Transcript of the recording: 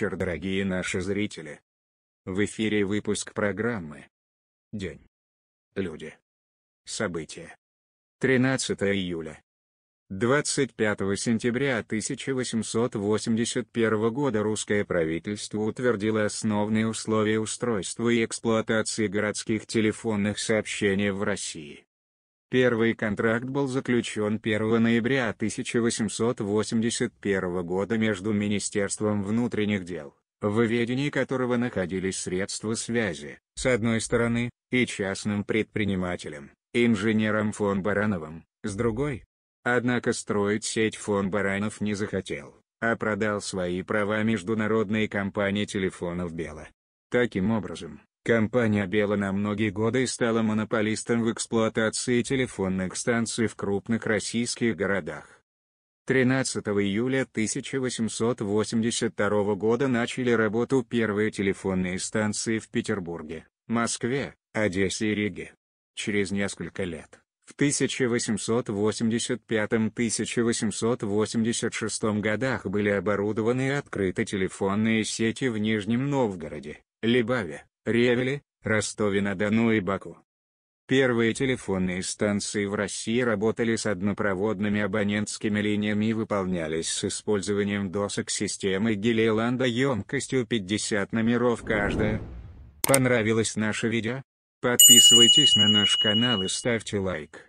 вечер, дорогие наши зрители. В эфире выпуск программы День. Люди. События. 13 июля. 25 сентября 1881 года русское правительство утвердило основные условия устройства и эксплуатации городских телефонных сообщений в России. Первый контракт был заключен 1 ноября 1881 года между Министерством внутренних дел, в ведении которого находились средства связи, с одной стороны, и частным предпринимателем, инженером фон Барановым, с другой. Однако строить сеть фон Баранов не захотел, а продал свои права международной компании телефонов Бела. Таким образом, Компания «Бела» на многие годы стала монополистом в эксплуатации телефонных станций в крупных российских городах. 13 июля 1882 года начали работу первые телефонные станции в Петербурге, Москве, Одессе и Риге. Через несколько лет, в 1885-1886 годах были оборудованы открыты телефонные сети в Нижнем Новгороде, Либаве, Ревели: Ростове-на-Дону и Баку. Первые телефонные станции в России работали с однопроводными абонентскими линиями и выполнялись с использованием досок системы Гелиоланда емкостью 50 номеров каждая. Понравилось наше видео? Подписывайтесь на наш канал и ставьте лайк.